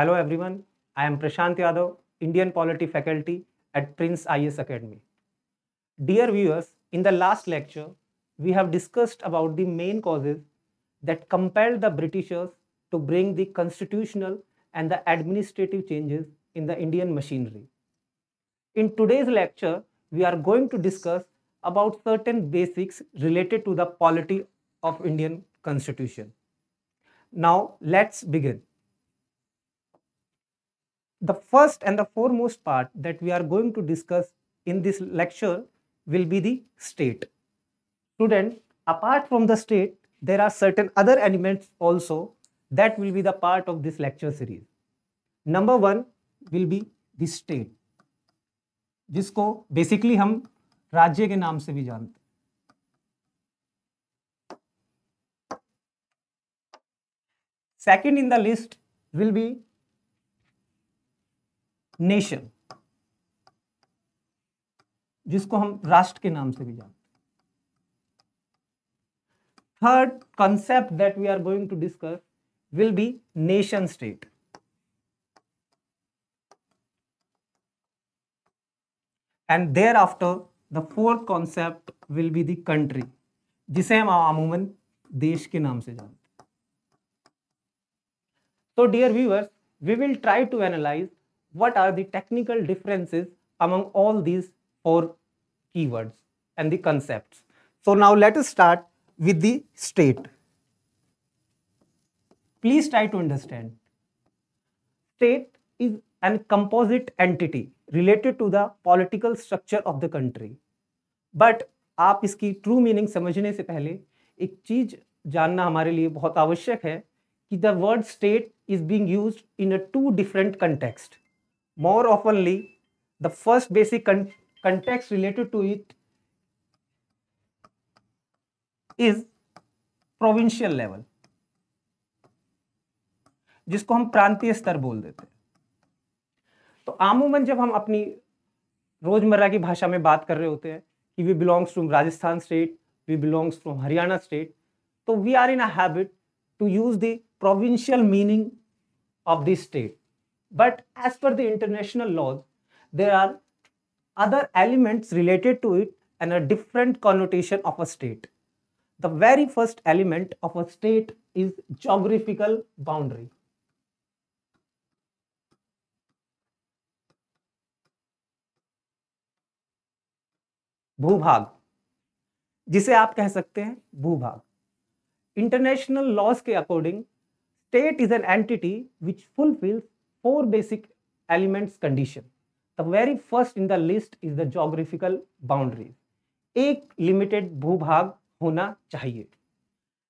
Hello everyone, I am Prashant Yadav, Indian Polity faculty at Prince IS Academy. Dear viewers, in the last lecture, we have discussed about the main causes that compelled the Britishers to bring the constitutional and the administrative changes in the Indian machinery. In today's lecture, we are going to discuss about certain basics related to the polity of Indian constitution. Now let's begin. The first and the foremost part that we are going to discuss in this lecture will be the state. Student, apart from the state, there are certain other elements also that will be the part of this lecture series. Number one will be the state, which basically basically राज्य के नाम से Second in the list will be nation जिसको हम राष्ट्र के नाम से भी जानते हैं third concept that we are going to discuss will be nation state and thereafter the fourth concept will be country जिसे हम अमूमन देश के नाम से जानते हैं तो dear viewers we will try to analyse what are the technical differences among all these four keywords and the concepts. So now let us start with the state. Please try to understand. State is an composite entity related to the political structure of the country. But aap iski true meaning samajhne se pehle ek cheez janna hamare liye bahut avashyak hai ki the word state is being used in a two different context More oftenly, the first basic con context related to it is provincial level, जिसको हम प्रांतीय स्तर बोल देते हैं तो आमूमन जब हम अपनी रोजमर्रा की भाषा में बात कर रहे होते हैं कि we belongs from Rajasthan state we belongs from Haryana state तो we are in a habit to use the provincial meaning of this state But as per the international laws, there are other elements related to it and a different connotation of a state. The very first element of a state is geographical boundary. भूभाग जिसे आप कह सकते हैं भूभाग international laws के according state is an entity which fulfils four basic elements condition. The very first in the list is the geographical boundaries. एक limited भूभाग होना चाहिए.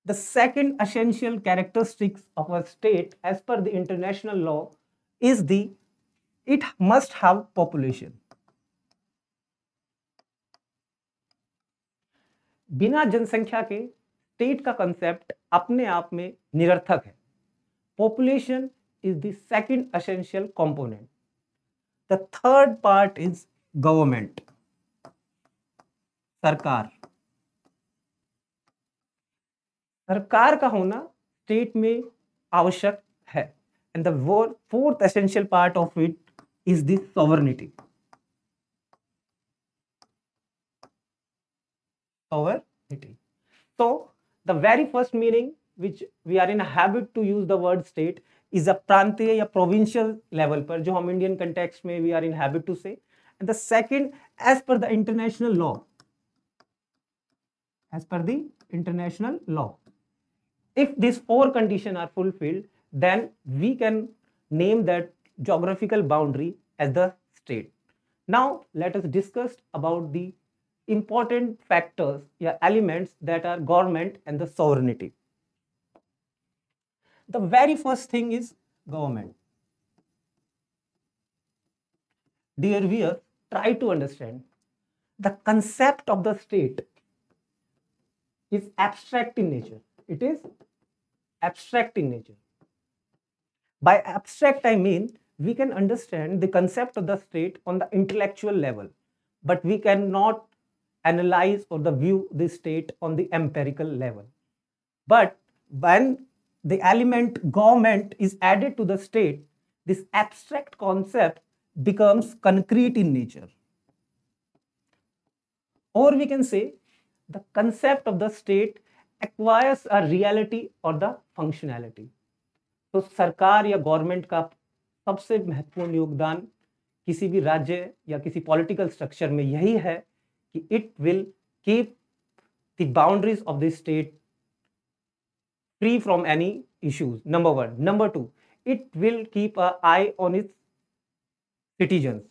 The second essential characteristics of a state as per the international law is the it must have population. बिना जनसंख्या के state का concept अपने आप में निरर्थक है population is the second essential component. The third part is government, sarkar sarkar ka hona state mein आवश्यक hai and the fourth essential part of it is the sovereignty sovereignty. So the very first meaning which we are in a habit to use the word state Is a प्रांतीय या provincial level, per. जो indian context context we are in habit to say and the second as per the international law as per the international law. If these four conditions are fulfilled, then we can name that geographical boundary as the state. Now, let us discuss about the important factors, or elements that are government and the sovereignty the very first thing is government. Dear viewer, try to understand the concept of the state is abstract in nature. It is abstract in nature. By abstract, I mean we can understand the concept of the state on the intellectual level, but we cannot analyze or the view the state on the empirical level. But when the element government is added to the state, this abstract concept becomes concrete in nature. Or we can say the concept of the state acquires a reality or the functionality. तो सरकार या government का सबसे महत्वपूर्ण योगदान किसी भी राज्य या किसी पॉलिटिकल स्ट्रक्चर में यही है कि it will keep the boundaries of the state free from any issues. Number one. Number two, it will keep a eye on its citizens.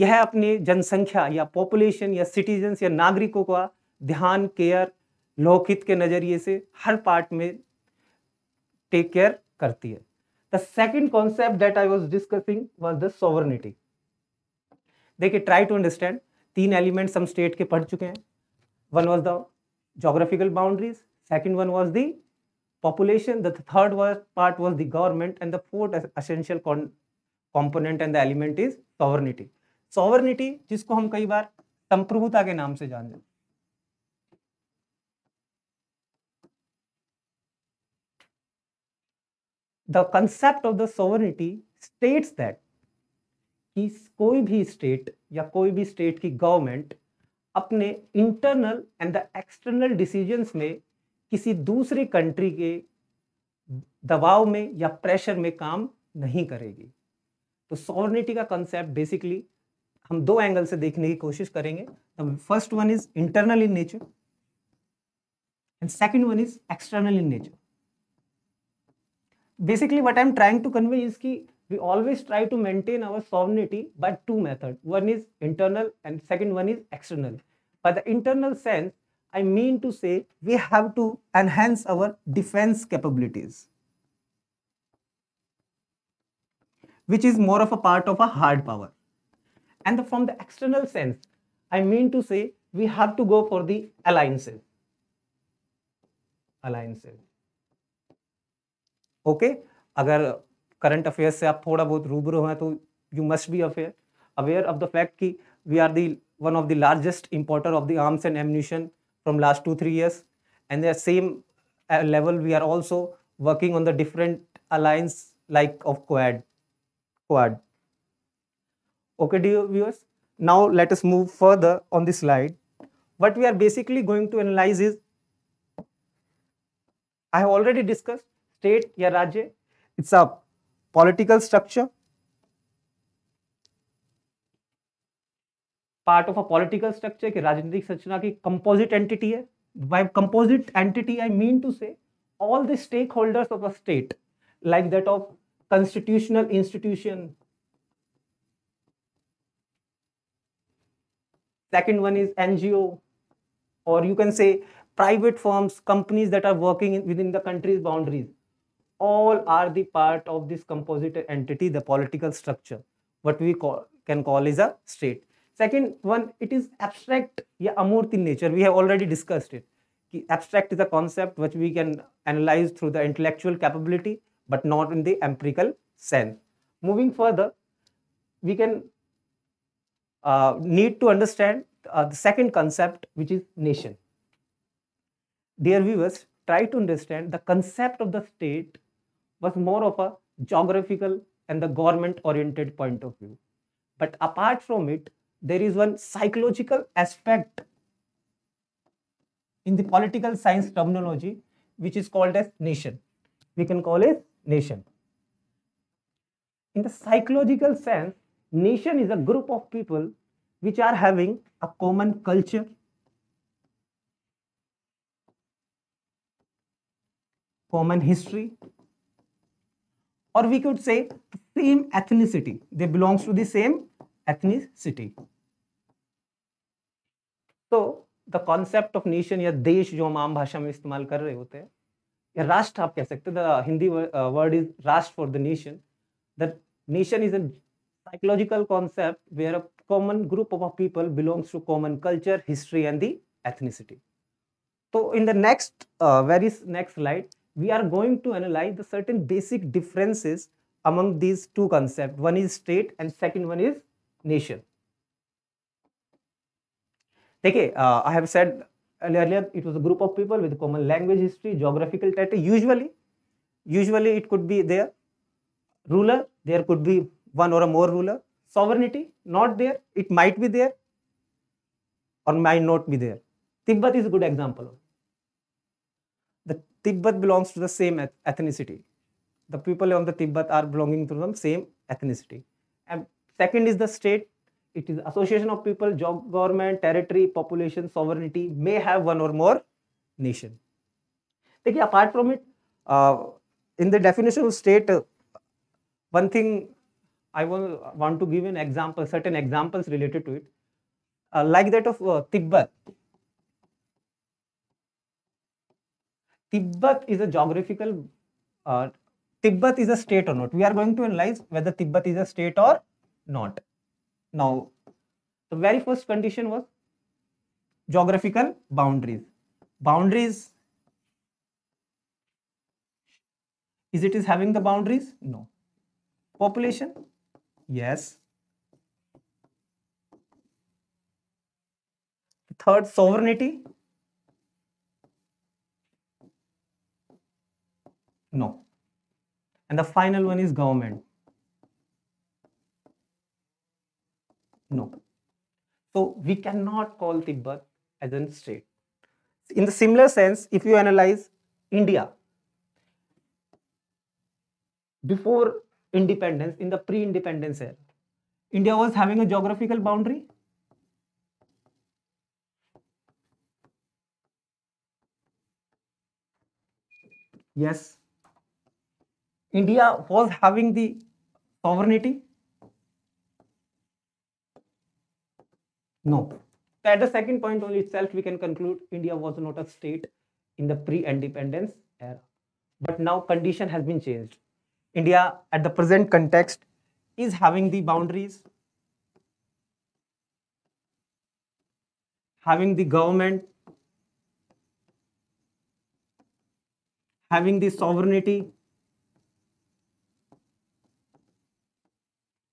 यह अपने जनसंख्या या पॉपुलेशन या सिटीजन्स या नागरिकों का ध्यान केयर लोकहित के नज़रिए से हर पार्ट में टेक केयर करती है the second concept that I was discussing was the sovereignty देखिए ट्राई टू अंडरस्टैंड तीन एलिमेंट हम स्टेट के पढ़ चुके हैं one was the geographical boundaries second one was the population the third was part was the government and the fourth essential con, component and the element is sovereignty sovereignty jisko hum kai bar samprabhuta ke naam se jante hain the concept of the sovereignty states that ki koi bhi state ya koi bhi state ki government अपने internal and the external decisions में किसी दूसरे country के दबाव में या pressure में काम नहीं करेगी तो सॉवर्निटी का कंसेप्ट बेसिकली हम दो एंगल से देखने की कोशिश करेंगे first one is internal in nature and second one is external in nature basically what I am trying to convey is की we always try to maintain our sovereignty by two method one is internal and second one is external by the internal sense I mean to say we have to enhance our defense capabilities, which is more of a part of a hard power. And from the external sense, I mean to say we have to go for the alliances. Alliances. okay? अगर current affairs से आप थोड़ा बहुत रूबरू हैं तो you must be affair aware of the fact कि we are the one of the largest importer of the arms and ammunition from last two, three years. And the same uh, level, we are also working on the different alliance like of Quad. Quad. Okay, dear viewers. Now let us move further on this slide. What we are basically going to analyze is, I have already discussed state ya rajya. It's a political structure Part of a political structure, कि राजनीतिक संरचना की composite entity है by composite entity I mean to say all the stakeholders of a state like that of constitutional institution. Second one is NGO, or you can say private firms, companies that are working within the country's boundaries. All are the part of this composite entity, the political structure, what we can call is a state. Second one, it is abstract, yeah, amort in nature. We have already discussed it. Abstract is a concept which we can analyze through the intellectual capability, but not in the empirical sense. Moving further, we can uh, need to understand uh, the second concept, which is nation. Dear viewers, try to understand the concept of the state was more of a geographical and the government oriented point of view. But apart from it, there is one psychological aspect in the political science terminology which is called as nation. We can call it nation. In the psychological sense, nation is a group of people which are having a common culture, common history, or we could say same ethnicity. They belongs to the same ethnicity तो the concept of nation या देश जो हम आम भाषा में इस्तेमाल कर रहे होते हैं या राष्ट्र आप कह सकते हैं हिंदी वर्ड इज राष्ट्र for the nation the nation is a psychological concept where a common group of a people belongs to common culture history and the ethnicity तो in the next very next slide we are going to analyse the certain basic differences among these two concept one is state and second one is nation. देखिए I have said earlier it was a group of people with common language history geographical title usually usually it could be there ruler there could be one or a more ruler sovereignty not there it might be there or might not be there tibet is a good example the tibet belongs to the same ethnicity the people on the tibet are belonging to the same ethnicity and Second is the state. It is association of people, job, government, territory, population, sovereignty may have one or more nation. Dekhi, apart from it, uh, in the definition of state, uh, one thing I want, uh, want to give an example, certain examples related to it, uh, like that of uh, Tibet. Tibet is a geographical, uh, Tibet is a state or not. We are going to analyze whether Tibet is a state or not. Now, the very first condition was geographical boundaries. Boundaries, is it is having the boundaries? No. Population? Yes. Third, sovereignty? No. And the final one is government. noble. So we cannot call Tibet as a state. In the similar sense, if you analyze India, before independence, in the pre-independence era, India was having a geographical boundary. Yes, India was having the sovereignty No. At the second point only itself, we can conclude India was not a state in the pre-independence era. But now condition has been changed. India at the present context is having the boundaries, having the government, having the sovereignty,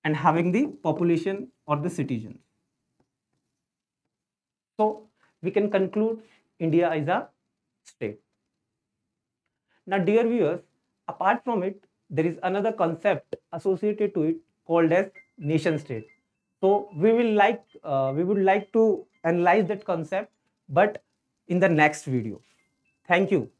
and having the population or the citizens we can conclude India is a state. Now, dear viewers, apart from it, there is another concept associated to it called as nation state. So we will like uh, we would like to analyze that concept, but in the next video. Thank you.